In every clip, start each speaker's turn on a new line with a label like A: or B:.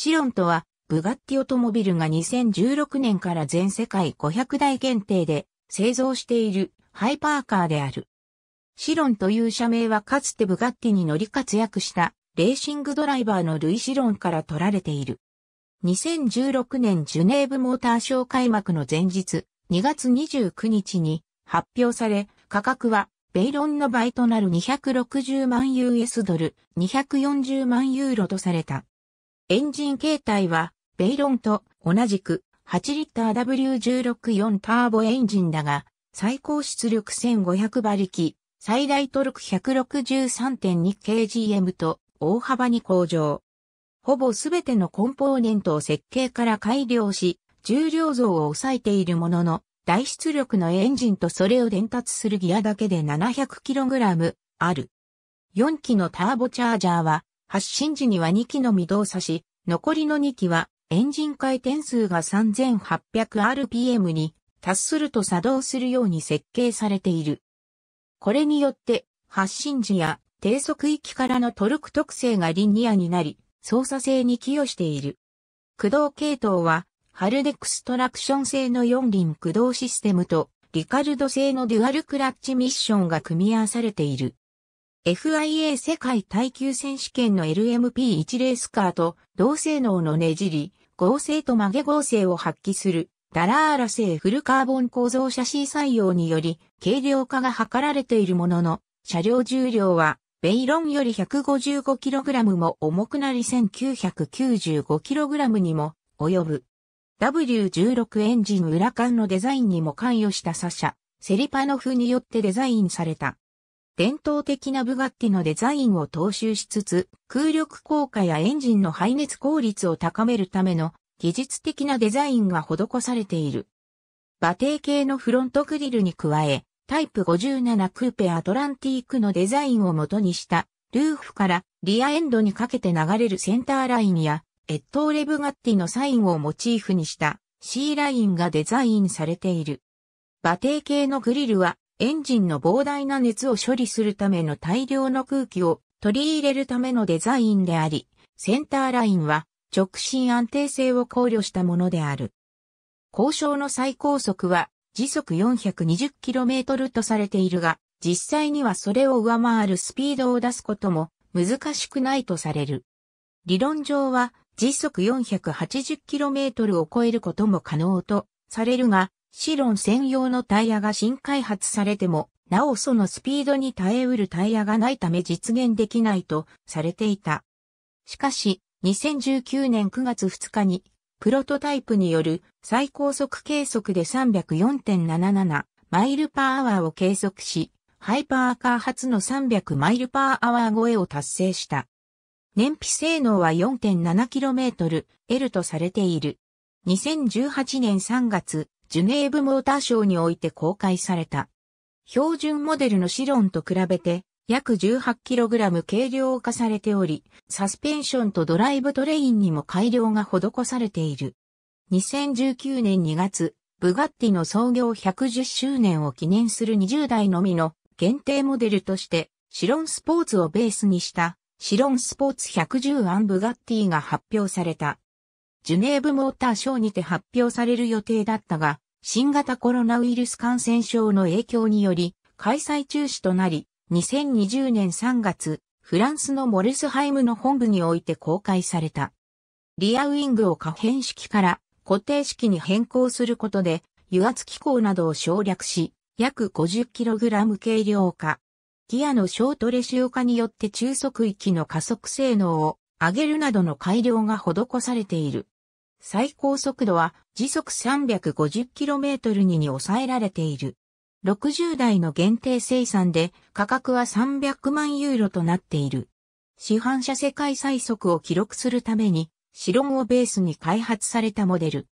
A: シロンとは、ブガッティオトモビルが2016年から全世界500台限定で製造しているハイパーカーである。シロンという社名はかつてブガッティに乗り活躍したレーシングドライバーのルイ・シロンから取られている。2016年ジュネーブモーターショー開幕の前日2月29日に発表され価格はベイロンの倍となる260万 US ドル、240万ユーロとされた。エンジン形態は、ベイロンと同じく8リッター W164 ターボエンジンだが、最高出力1500馬力、最大トルク 163.2kgm と大幅に向上。ほぼすべてのコンポーネントを設計から改良し、重量増を抑えているものの、大出力のエンジンとそれを伝達するギアだけで 700kg ある。4機のターボチャージャーは発進時には2機のみ動作し、残りの2機はエンジン回転数が 3800rpm に達すると作動するように設計されている。これによって発進時や低速域からのトルク特性がリニアになり、操作性に寄与している。駆動系統は、ハルデクストラクション製の4輪駆動システムと、リカルド製のデュアルクラッチミッションが組み合わされている。FIA 世界耐久選手権の LMP1 レースカーと同性能のねじり、合成と曲げ合成を発揮するダラーラ製フルカーボン構造車 C 採用により軽量化が図られているものの車両重量はベイロンより 155kg も重くなり 1995kg にも及ぶ。W16 エンジン裏間のデザインにも関与したサシャ、セリパノフによってデザインされた伝統的なブガッティのデザインを踏襲しつつ、空力効果やエンジンの排熱効率を高めるための技術的なデザインが施されている。馬蹄形のフロントグリルに加え、タイプ57クーペアトランティークのデザインを元にした、ルーフからリアエンドにかけて流れるセンターラインや、エットーレブガッティのサインをモチーフにした C ラインがデザインされている。馬蹄形のグリルはエンジンの膨大な熱を処理するための大量の空気を取り入れるためのデザインであり、センターラインは直進安定性を考慮したものである。交渉の最高速は時速 420km とされているが、実際にはそれを上回るスピードを出すことも難しくないとされる。理論上は時速 480km を超えることも可能とされるが、シロン専用のタイヤが新開発されても、なおそのスピードに耐えうるタイヤがないため実現できないとされていた。しかし、2019年9月2日に、プロトタイプによる最高速計測で304.77マイルパーアワーを計測し、ハイパーカー初の300マイルパーアワー超えを達成した。燃費性能は 4.7km L とされている。2018年3月、ジュネーブモーターショーにおいて公開された。標準モデルのシロンと比べて約 18kg 軽量化されており、サスペンションとドライブトレインにも改良が施されている。2019年2月、ブガッティの創業110周年を記念する20代のみの限定モデルとして、シロンスポーツをベースにした、シロンスポーツ110アンブガッティが発表された。ジュネーブモーターショーにて発表される予定だったが、新型コロナウイルス感染症の影響により、開催中止となり、2020年3月、フランスのモルスハイムの本部において公開された。リアウィングを可変式から固定式に変更することで、油圧機構などを省略し、約 50kg 軽量化。ギアのショートレシオ化によって中速域の加速性能を上げるなどの改良が施されている。最高速度は時速 350km に抑えられている。60台の限定生産で価格は300万ユーロとなっている。市販車世界最速を記録するために、白語をベースに開発されたモデル。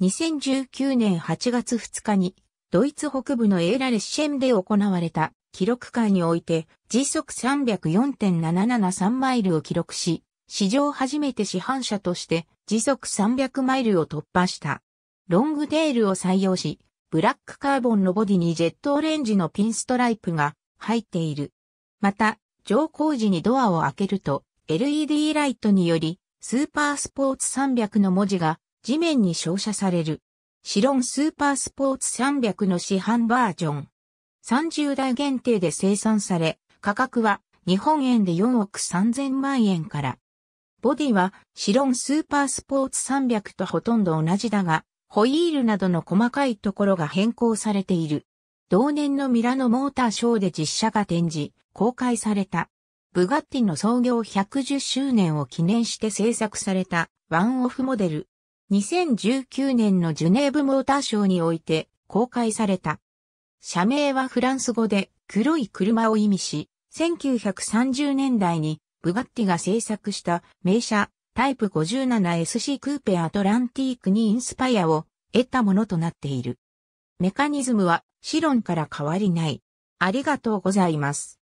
A: 2019年8月2日に、ドイツ北部のエーラレッシェンで行われた記録会において、時速304.773マイルを記録し、史上初めて市販車として時速300マイルを突破した。ロングテールを採用し、ブラックカーボンのボディにジェットオレンジのピンストライプが入っている。また、乗降時にドアを開けると、LED ライトにより、スーパースポーツ300の文字が地面に照射される。シロンスーパースポーツ300の市販バージョン。30代限定で生産され、価格は日本円で4億3000万円からボディはシロンスーパースポーツ300とほとんど同じだが、ホイールなどの細かいところが変更されている。同年のミラノモーターショーで実写が展示、公開された。ブガッティの創業110周年を記念して制作されたワンオフモデル。2019年のジュネーブモーターショーにおいて公開された。社名はフランス語で黒い車を意味し、1930年代にブガッティが制作した名車タイプ 57SC クーペアトランティークにインスパイアを得たものとなっている。メカニズムはシロンから変わりない。ありがとうございます。